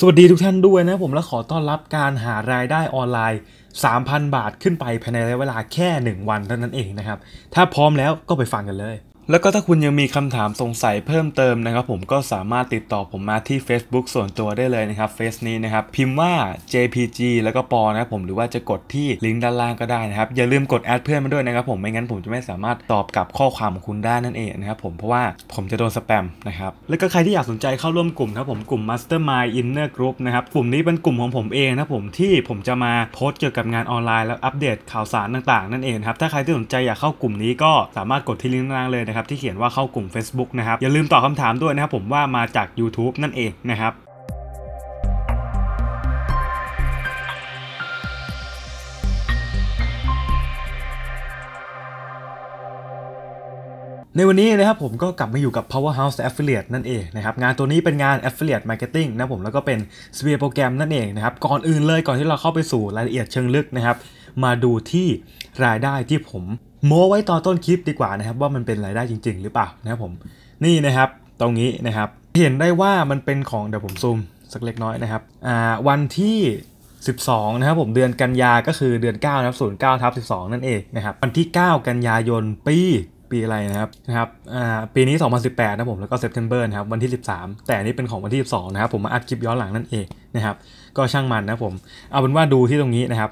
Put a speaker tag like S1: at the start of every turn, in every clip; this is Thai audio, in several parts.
S1: สวัสดีทุกท่านด้วยนะผมและขอต้อนรับการหารายได้ออนไลน์ 3,000 บาทขึ้นไปภายในระยะเวลาแค่ 1 วันเท่านั้นเองนะครับ ถ้าพร้อมแล้วก็ไปฟังกันเลยแล้วก็ถ้าคุณยังมีคำถามสงสัยเพิ่มเติมนะครับผมก็สามารถติดต่อผมมาที่ Facebook ส่วนตัวได้เลยนะครับเฟซนี้นะครับพิมพ์ว่า JPG แล้วก็ปอนะครับผมหรือว่าจะกดที่ลิงก์ด้านล่างก็ได้นะครับอย่าลืมกดแอดเพื่อนมาด้วยนะครับผมไม่งั้นผมจะไม่สามารถตอบกับข้อความของคุณได้นั่นเองนะครับผม เพราะว่าผมจะโดนสแปมนะครับแล้วก็ใครที่อยากสนใจเข้าร่วมกลุ่มครับผมกลุ่ม Mastermind Inner Group นะครับกลุ่มนี้เป็นกลุ่มของผมเองนะผมที่ผมจะมาโพสต์เกี่ยวกับงานออนไลน์ แล้วอัปเดตข่าวสารต่างๆนั่นเองครับถ้าใครที่สนใจอยากเข้ากลุ่มนี้ก็สามารถกดที่ลิงก์ด้านล่างเลยนะครับที่เขียนว่าเข้ากลุ่ม Facebook นะครับ อย่าลืมตอบคาถามด้วยนะครับผมว่ามาจาก YouTube นั่นเองนะครับ ในวันนี้นะครับผมก็กลับมาอยู่กับ Powerhouse Affiliate นั่นเองนะครับ งานตัวนี้เป็นงาน Affiliate Marketing นะผมแล้วก็เป็น s p h e r e โปรแกรมนั่นเองนะครับ ก่อนอื่นเลยก่อนที่เราเข้าไปสู่รายละเอียดเชิงลึกนะครับ มาดูที่รายได้ที่ผมโม้ไว้ตอนต้นคลิปดีกว่านะครับว่ามันเป็นรายได้จริง ๆ หรือเปล่านะครับผมนี่นะครับตรงนี้นะครับเห็นได้ว่ามันเป็นของเดี๋ยวผมซูมสักเล็กน้อยนะครับวันที่ 12นะครับผมเดือนกันยาก็คือเดือน9นะครับ09ทับ12 นั่นเองนะครับวันที่ 9 กันยายนปีปีอะไรนะครับนะครับอ่าปีนี้2018นะผมแล้วก็เซปเทมเบอร์นะครับวันที่13 แต่นี่เป็นของวันที่ 12นะครับผมมาอัดคลิปย้อนหลังนั่นเองนะครับก็ช่างมันนะผมเอาเป็นว่าดูที่ตรงนี้นะครับ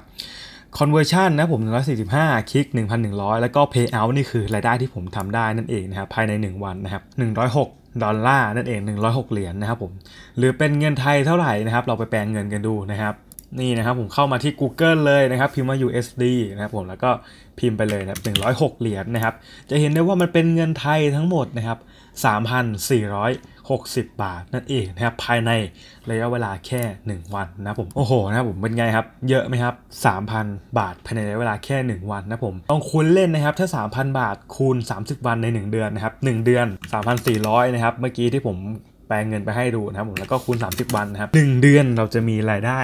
S1: Conversion นะผม 145 คลิก 1,100 แล้วก็ Payout นี่คือรายได้ที่ผมทำได้นั่นเองนะครับภายใน 1 วันนะครับ 106 ดอลลาร์นั่นเอง 106 เหรียญนนะครับผม หรือเป็นเงินไทยเท่าไหร่นะครับ เราไปแปลงเงินกันดูนะครับ นี่นะครับผมเข้ามาที่ Google เลยนะครับ พิมพ์ว่า USD นะครับผม แล้วก็พิมพ์ไปเลยนะ106 เหรียญนนะครับ จะเห็นได้ว่ามันเป็นเงินไทยทั้งหมดนะครับ 3,400 60 บาทนั่นเองนะครับภายในระยะเวลาแค่ 1 วันนะผมโอ้โหนะผมเป็นไงครับเยอะไหมครับ 3,000 บาทภายในระยะเวลาแค่ 1 วันนะผมลองคูณเล่นนะครับถ้า 3,000 บาทคูณ 30 วันใน 1 เดือนนะครับ1เดือน 3,400 นะครับเมื่อกี้ที่ผมแปลงเงินไปให้ดูนะครับผมแล้วก็คูณ 30 วันนะครับ1เดือนเราจะมีรายได้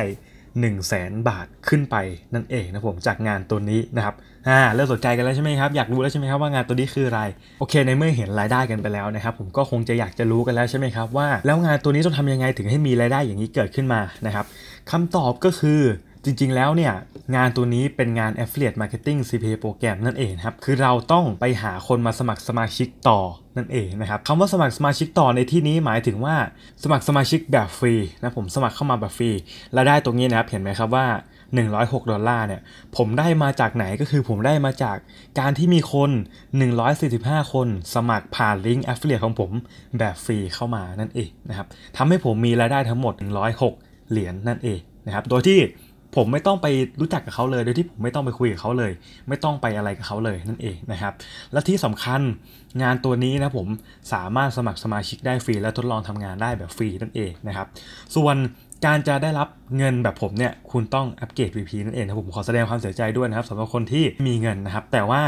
S1: 1 0 0 0 0 0 บาทขึ้นไปนั่นเองนะผมจากงานตัวนี้นะครับ อ่าเริ่มสนใจกันแล้วใช่ไหมครับอยากรู้แล้วใช่ไหมครับว่างานตัวนี้คืออะไรโอเคในเมื่อเห็นรายได้กันไปแล้วนะครับผมก็คงจะอยากจะรู้กันแล้วใช่ไหมครับว่า แล้วงานตัวนี้ต้องทำยังไงถึงให้มีรายได้อย่างนี้เกิดขึ้นมานะครับคำตอบก็คือจริงๆแล้วเนี่ยงานตัวนี้เป็นงาน Affiliate Marketing CPA โปรแกรมนั่นเองครับคือเราต้องไปหาคนมาสมัครสมาชิกต่อนั่นเองนะครับคำว่าสมัครสมาชิกต่อในที่นี้หมายถึงว่า สมัครสมาชิกแบบฟรีนะผมสมัครเข้ามาแบบฟรีล้วได้ตรงนี้นะครับเห็นไหมครับว่า106ดอลลาร์เนี่ยผมได้มาจากไหนก็คือผมได้มาจากการที่มีคน 145 คนสมัครผ่านลิงก์ Affiliate ของผมแบบฟรีเข้ามานั่นเองนะครับทำให้ผมมีรายได้ทั้งหมด 106 เหรียญนั่นเองนะครับโดยที่ผมไม่ต้องไปรู้จักกับเขาเลย โดยที่ผมไม่ต้องไปคุยกับเขาเลย ไม่ต้องไปอะไรกับเขาเลยนั่นเองนะครับ และที่สำคัญงานตัวนี้นะผมสามารถสมัครสมาชิกได้ฟรีและทดลองทำงานได้แบบฟรีนั่นเองนะครับ ส่วนการจะได้รับเงินแบบผมเนี่ยคุณต้องอัปเกรด VP นั่นเองนะผมขอแสดงความเสียใจด้วยนะครับสำหรับคนที่มีเงินนะครับ แต่ว่า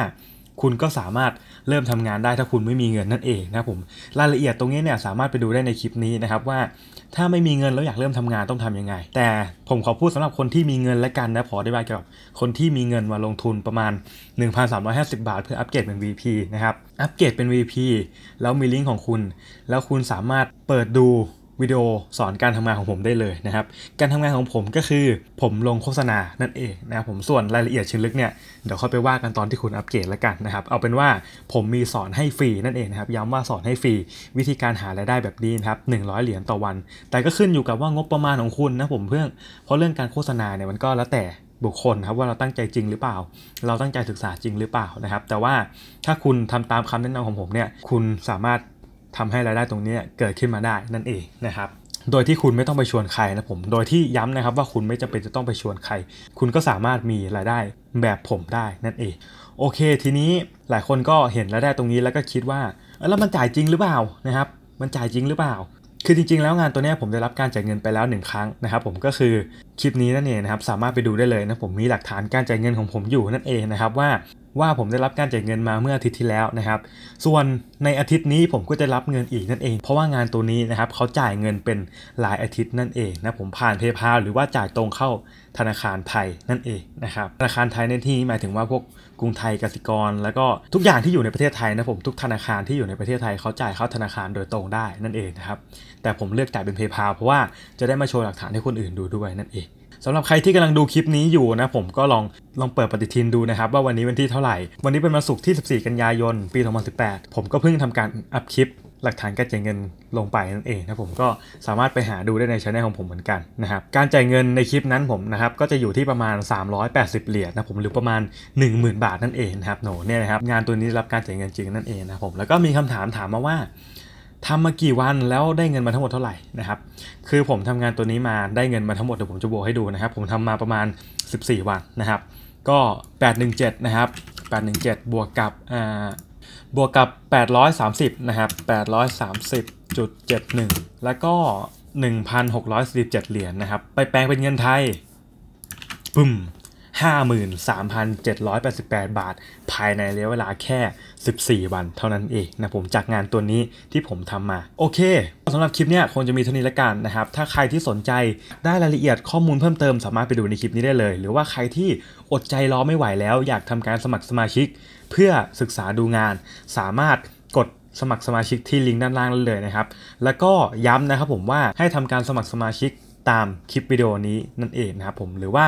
S1: คุณก็สามารถเริ่มทำงานได้ถ้าคุณไม่มีเงินนั่นเองนะผมรายละเอียดตรงนี้เนี่ยสามารถไปดูได้ในคลิปนี้นะครับว่าถ้าไม่มีเงิน แล้วอยากเริ่มทำงานต้องทํำยังไง แต่ผมขอพูดสำหรับคนที่มีเงินและกันนะพอได้บางเกี่ยวกับคนที่มีเงินมาลงทุนประมาณ 1350บาท เพื่ออัปเกรดเป็น VP นะครับอัปเกรดเป็น VP แล้วมีลิงก์ของคุณ แล้วคุณสามารถเปิดดูวิดีโอสอนการทำงานของผมได้เลยนะครับ การทำงานของผมก็คือผมลงโฆษณานั่นเองนะครับผมส่วนรายละเอียดชินลึกเนี่ยเดี๋ยวค่อยไปว่ากันตอนที่คุณอัปเกรดแล้วกันนะครับเอาเป็นว่าผมมีสอนให้ฟรีนั่นเองนะครับย้ำว่าสอนให้ฟรีวิธีการหารายได้แบบนี้นะครับหนึ่งร้อยเหรียญต่อวัน แต่ก็ขึ้นอยู่กับว่างบประมาณของคุณนะผมเพื่อเพราะเรื่องการโฆษณาเนี่ยมันก็แล้วแต่บุคคลครับว่าเราตั้งใจจริงหรือเปล่า เราตั้งใจศึกษาจริงหรือเปล่านะครับ แต่ว่าถ้าคุณทำตามคำแนะนำของผมเนี่ย คุณสามารถทำให้รายได้ตรงนี้เกิดขึ้นมาได้นั่นเองนะครับ โดยที่คุณไม่ต้องไปชวนใครนะผม โดยที่ย้ำนะครับว่าคุณไม่จำเป็นจะต้องไปชวนใคร คุณก็สามารถมีรายได้แบบผมได้นั่นเอง โอเคทีนี้หลายคนก็เห็นรายได้ตรงนี้แล้วก็คิดว่าแล้วมันจ่ายจริงหรือเปล่านะครับ มันจ่ายจริงหรือเปล่า คือจริงๆแล้วงานตัวนี้ผมได้รับการจ่ายเงินไปแล้ว 1 ครั้งนะครับ ผมก็คือคลิปนี้นั่นเองนะครับสามารถไปดูได้เลยนะผมมีหลักฐานการจ่ายเงินของผมอยู่นั่นเองนะครับว่าว่าผมได้รับการจ่ายเงินมาเมื่ออาทิตย์ที่แล้วนะครับ ส่วนในอาทิตย์นี้ผมก็จะรับเงินอีกนั่นเอง เพราะว่างานตัวนี้นะครับเขาจ่ายเงินเป็นหลายอาทิตย์นั่นเองนะผมผ่านเพย์พาหรือว่าจ่ายตรงเข้าธนาคารไทยนั่นเองนะครับธนาคารไทยในที่หมายถึงว่าพวกกรุงไทยกสิกร แล้วก็ทุกอย่างที่อยู่ในประเทศไทยนะผมทุกธนาคารที่อยู่ในประเทศไทยเขาจ่ายเข้าธนาคารโดยตรงได้นั่นเองนะครับ แต่ผมเลือกจ่ายเป็นเพย์พาเพราะว่าจะได้มาโชว์หลักฐานให้คนอื่นดูด้วยนั่นเองสำหรับใครที่กำลังดูคลิปนี้อยู่นะผมก็ลองลองเปิดปฏิทินดูนะครับว่าวันนี้วันที่เท่าไหร่ วันนี้เป็นวันศุกร์ที่ 14 กันยายนปี 2018 ผมก็เพิ่งทำการอัพคลิป หลักฐานการจ่ายเงินลงไปนั่นเองนะผมก็สามารถไปหาดูได้ในช่องของผมเหมือนกันนะครับการจ่ายเงินในคลิปนั้นผมนะครับก็จะอยู่ที่ประมาณ 380 เหรียญนะผมหรือประมาณ 10,000 บาทนั่นเองนะครับโหนเนี่ยนะครับงานตัวนี้รับการจ่ายเงินจริงนั่นเองนะผมแล้วก็มีคำถามถามมาว่าทำมากี่วันแล้วได้เงินมาทั้งหมดเท่าไหร่นะครับ คือผมทำงานตัวนี้มาได้เงินมาทั้งหมดเดี๋ยวผมจะบวกให้ดูนะครับผมทำมาประมาณ 14 วันนะครับก็ 817นะครับ817บวกกับอ่าบวกกับ 830นะครับ830.71 แล้วก็ 1,647เหรียญนะครับไปแปลงเป็นเงินไทยปึ้ม53,788บาท ภายในระยะเวลาแค่ 14 วัน เท่านั้นเองนะผมจากงานตัวนี้ที่ผมทำมาโอเคสำหรับคลิปเนี้ยคงจะมีเท่านี้ละกันนะครับถ้าใครที่สนใจได้รายละเอียดข้อมูลเพิ่มเติม สามารถไปดูในคลิปนี้ได้เลย หรือว่าใครที่อดใจรอไม่ไหวแล้วอยากทำการสมัครสมาชิก เพื่อศึกษาดูงาน สามารถกดสมัครสมาชิกที่ลิงก์ด้านล่างเลยนะครับแล้วก็ย้ำนะครับผมว่าให้ทำการสมัครสมาชิกตามคลิปวิดีโอนี้นั่นเองนะครับผมหรือว่า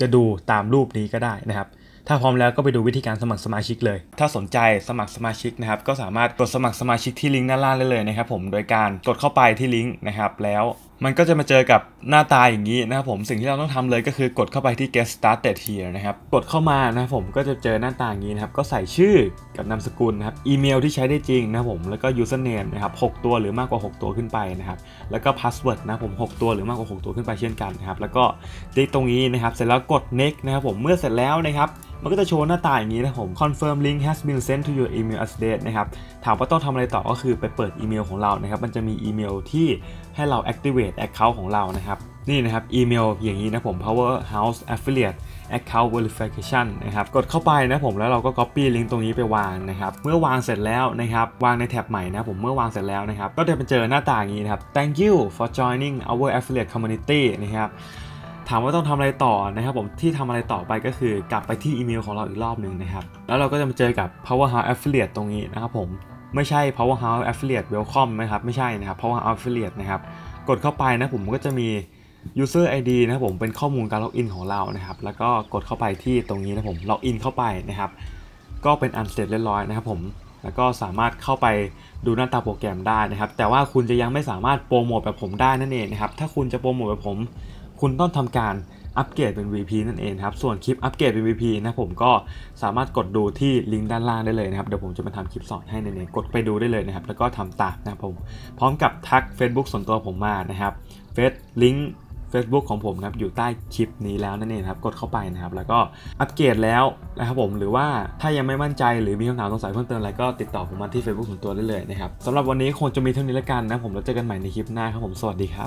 S1: จะดูตามรูปนี้ก็ได้นะครับถ้าพร้อมแล้วก็ไปดูวิธีการสมัครสมาชิกเลย ถ้าสนใจสมัครสมาชิกนะครับ ก็สามารถกดสมัครสมาชิกที่ลิงก์ด้านล่างได้เลยนะครับผม โดยการกดเข้าไปที่ลิงก์นะครับแล้วมันก็จะมาเจอกับหน้าตาอย่างนี้นะครับผมสิ่งที่เราต้องทำเลยก็คือกดเข้าไปที่ get started here นะครับกดเข้ามานะครับผมก็จะเจอหน้าตาอย่างนี้นะครับ ก็ใส่ชื่อกับนามสกุลนะครับอีเมลที่ใช้ได้จริงนะครับผมแล้วก็ username นะครับ6 ตัวหรือมากกว่า 6 ตัวขึ้นไปนะครับ แล้วก็ password นะผม 6 ตัวหรือมากกว่า6ตัวขึ้นไปเช่นกันนะครับแล้วก็ติตรงนี้นะครับ เสร็จแล้วกด next นะครับ ผมเมื่อเสร็จแล้วนะครับมันก็จะโชว์หน้าตาอย่างนี้นะผม confirm link has been sent to your email address นะครับถามว่าต้องทำอะไรต่อก็คือไปเปิดอีเมลของเรา นะครับ มันจะมีอีเมลที่ให้เรา activate account ของเรานะครับนี่นะครับอีเมลอย่างนี้นะผม powerhouse affiliate account verification นะครับกดเข้าไปนะผมแล้วเราก็ copy ลิงก์ตรงนี้ไปวางนะครับเมื่อวางเสร็จแล้วนะครับวางในแท็บใหม่นะผมเมื่อวางเสร็จแล้วนะครับ ก็จะไปเจอหน้าต่างนี้นะครับ thank you for joining our affiliate community นะครับถามว่าต้องทำอะไรต่อนะครับผมที่ทำอะไรต่อไปก็คือกลับไปที่อีเมลของเราอีกรอบหนึ่งนะครับ แล้วเราก็จะมาเจอกับ powerhouse affiliate ตรงนี้นะครับผมไม่ใช่ powerhouse affiliate welcome นะครับไม่ใช่นะครับ powerhouse affiliate นะครับ กดเข้าไปนะผมก็จะมี user id นะครับผมเป็นข้อมูลการล็อกอินของเรานะครับ แล้วก็กดเข้าไปที่ตรงนี้นะผมล็อกอินเข้าไปนะครับ ก็เป็นอันเสร็จเรียบร้อยนะครับผมแล้วก็สามารถเข้าไปดูหน้าตาโปรแกรมได้นะครับ แต่ว่าคุณจะยังไม่สามารถโปรโมทแบบผมได้นั่นเองนะครับ ถ้าคุณจะโปรโมทแบบผมคุณต้องทำการอัปเกรดเป็น VP นั่นเองครับส่วนคลิปอัปเกรดเป็น VP นะผมก็สามารถกดดูที่ลิงก์ด้านล่างได้เลยนะครับเดี๋ยวผมจะมาทำคลิปสอนให้ในนี้กดไปดูได้เลยนะครับแล้วก็ทำตามนะผมพร้อมกับทัก Facebook ส่วนตัวผมมานะครับเฟซลิงก์ Facebook ของผมนะครับอยู่ใต้คลิปนี้แล้วนั่นเองครับกดเข้าไปนะครับแล้วก็อัปเกรดแล้วนะครับผมหรือว่าถ้ายังไม่มั่นใจหรือมีคำถามสงสัยเพิ่มเติมอะไรก็ติดต่อผมมาที่ Facebook ส่วนตัวได้เลยนะครับสำหรับวันนี้คงจะมีเท่านี้ละกันนะผมแล้วเจอกันใหม่ในคลิป หน้าครับผมสวัสดีครับ